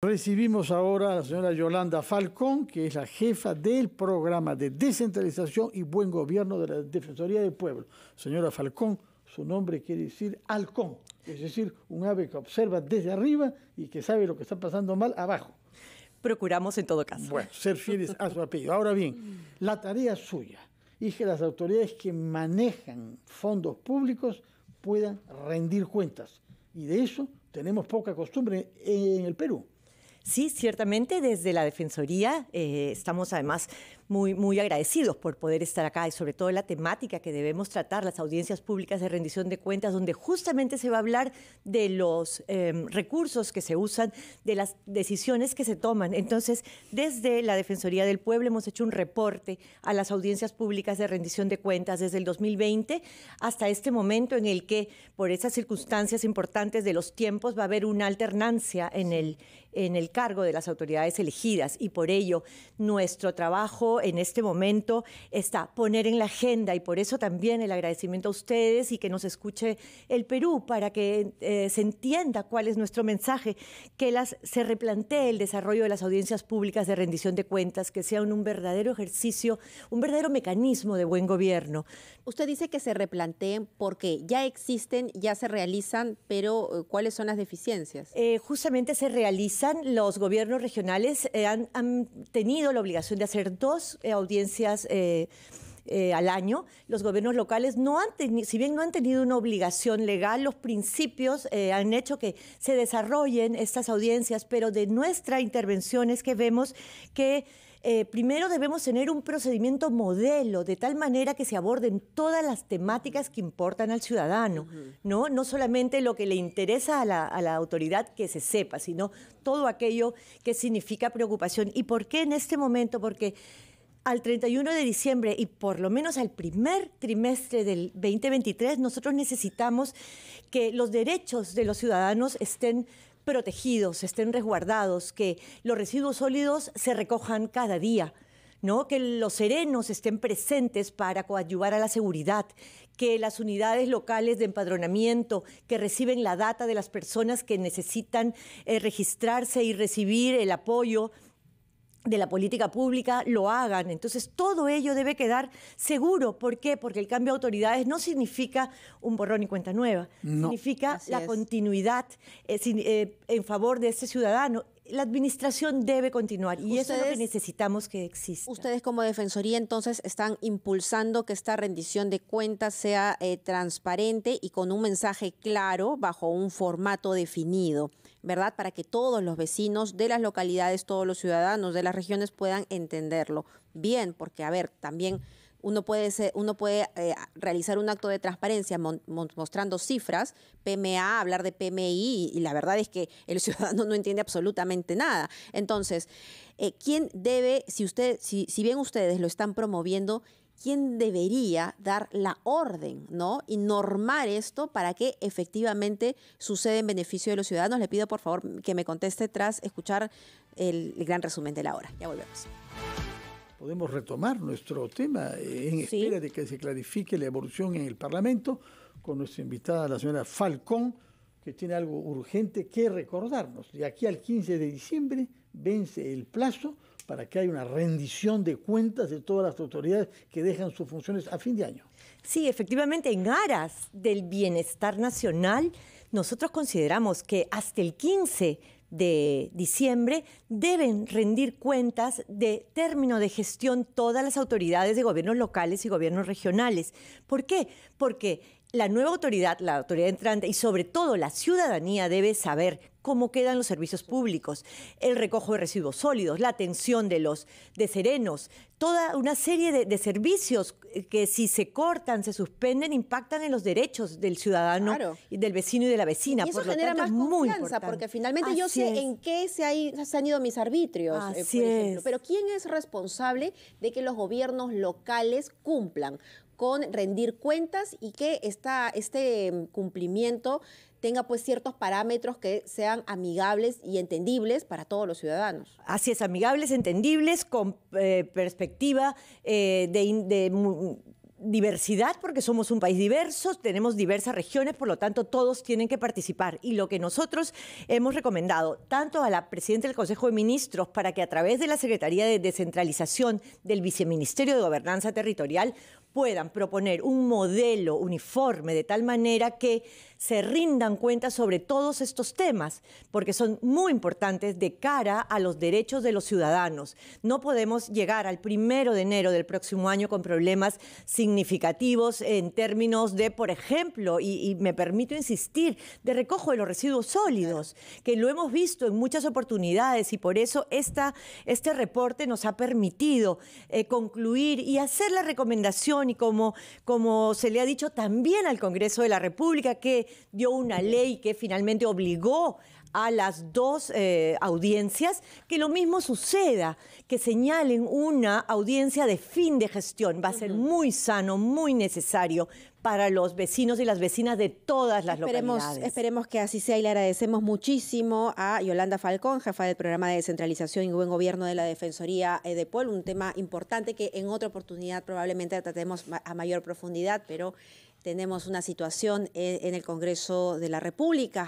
Recibimos ahora a la señora Yolanda Falcón, que es la jefa del programa de descentralización y buen gobierno de la Defensoría del Pueblo. Señora Falcón, su nombre quiere decir halcón, es decir, un ave que observa desde arriba y que sabe lo que está pasando mal abajo. Procuramos en todo caso. Bueno, ser fieles a su apellido. Ahora bien, la tarea suya es que las autoridades que manejan fondos públicos puedan rendir cuentas. Y de eso tenemos poca costumbre en el Perú. Sí, ciertamente desde la Defensoría eh, estamos además muy, muy agradecidos por poder estar acá y sobre todo la temática que debemos tratar, las audiencias públicas de rendición de cuentas, donde justamente se va a hablar de los em, recursos que se usan, de las decisiones que se toman. Entonces, desde la Defensoría del Pueblo hemos hecho un reporte a las audiencias públicas de rendición de cuentas desde el 2020 hasta este momento en el que, por esas circunstancias importantes de los tiempos, va a haber una alternancia en el, en el cargo de las autoridades elegidas y por ello nuestro trabajo en este momento está poner en la agenda y por eso también el agradecimiento a ustedes y que nos escuche el Perú para que eh, se entienda cuál es nuestro mensaje, que las, se replantee el desarrollo de las audiencias públicas de rendición de cuentas, que sea un, verdadero ejercicio, un verdadero mecanismo de buen gobierno. Usted dice que se replanteen porque ya existen, ya se realizan, pero eh, ¿cuáles son las deficiencias? Eh, justamente se realizan, los gobiernos regionales han tenido la obligación de hacer dos eh, audiencias. Eh, eh, al año, los gobiernos locales no han tenido, si bien no han tenido una obligación legal, los principios han hecho que se desarrollen estas audiencias, pero de nuestra intervención es que vemos que primero debemos tener un procedimiento modelo, de tal manera que se aborden todas las temáticas que importan al ciudadano, ¿no? No solamente lo que le interesa a la, autoridad que se sepa, sino todo aquello que significa preocupación. ¿Y por qué en este momento? Porque al 31 de diciembre y por lo menos al primer trimestre del 2023, nosotros necesitamos que los derechos de los ciudadanos estén protegidos, estén resguardados, que los residuos sólidos se recojan cada día. ¿No? que los serenos estén presentes para coadyuvar a la seguridad, que las unidades locales de empadronamiento que reciben la data de las personas que necesitan eh, registrarse y recibir el apoyo de la política pública lo hagan. Entonces, todo ello debe quedar seguro. ¿Por qué? Porque el cambio de autoridades no significa un borrón y cuenta nueva, significa la continuidad eh, eh, en favor de ese ciudadano. La administración debe continuar y eso es lo que necesitamos que exista. Ustedes como Defensoría entonces están impulsando que esta rendición de cuentas sea eh, transparente y con un mensaje claro bajo un formato definido. ¿verdad? Para que todos los vecinos de las localidades, todos los ciudadanos de las regiones puedan entenderlo bien, porque a ver, también uno puede, ser, uno puede eh, realizar un acto de transparencia mostrando cifras, PMA, hablar de PMI, y la verdad es que el ciudadano no entiende absolutamente nada. Entonces, eh, ¿quién debe, si, usted, si bien ustedes lo están promoviendo, ¿Quién debería dar la orden, ¿no? Y normar esto para que efectivamente suceda en beneficio de los ciudadanos. Le pido por favor que me conteste tras escuchar el, gran resumen de la hora. Ya volvemos podemos retomar nuestro tema eh, en espera de que se clarifique la evolución en el Parlamento con nuestra invitada, la señora Falcón, que tiene algo urgente que recordarnos. De aquí al 15 de diciembre vence el plazo para que haya una rendición de cuentas de todas las autoridades que dejan sus funciones a fin de año. Sí, efectivamente, en aras del bienestar nacional, nosotros consideramos que hasta el 15 de diciembre deben rendir cuentas de término de gestión todas las autoridades de gobiernos locales y gobiernos regionales. ¿Por qué? Porque la nueva autoridad, la autoridad entrante y sobre todo la ciudadanía debe saber cómo quedan los servicios públicos, el recojo de residuos sólidos, la atención de los de serenos, toda una serie de, servicios que si se cortan, se suspenden, impactan en los derechos del ciudadano, y del vecino y de la vecina. eso Por lo genera más confianza, porque finalmente yo sé en qué se, han ido mis arbitrios, eh, por ejemplo. Pero ¿quién es responsable de que los gobiernos locales cumplan? con rendir cuentas y que esta, este mm, cumplimiento tenga pues ciertos parámetros que sean amigables y entendibles para todos los ciudadanos. Así es, amigables, entendibles, con eh, perspectiva eh, de, de diversidad, porque somos un país diverso, tenemos diversas regiones, por lo tanto todos tienen que participar. Y lo que nosotros hemos recomendado, tanto a la Presidenta del Consejo de Ministros, para que a través de la Secretaría de Descentralización del Viceministerio de Gobernanza Territorial puedan proponer un modelo uniforme de tal manera que se rindan cuenta sobre todos estos temas, porque son muy importantes de cara a los derechos de los ciudadanos. No podemos llegar al primero de enero del próximo año con problemas significativos en términos de, por ejemplo, y, me permito insistir, de recojo de los residuos sólidos, que lo hemos visto en muchas oportunidades y por eso esta, este reporte nos ha permitido eh, concluir y hacer la recomendación y como, como se le ha dicho también al Congreso de la República, que dio una ley que finalmente obligó a las dos eh, audiencias, que lo mismo suceda, que señalen una audiencia de fin de gestión. Va a ser muy sano, muy necesario para los vecinos y las vecinas de todas las localidades. Esperemos que así sea y le agradecemos muchísimo a Yolanda Falcón, jefa del programa de descentralización y buen gobierno de la Defensoría eh, de Pueblo, un tema importante que en otra oportunidad probablemente tratemos a mayor profundidad, pero tenemos una situación eh, en el Congreso de la República.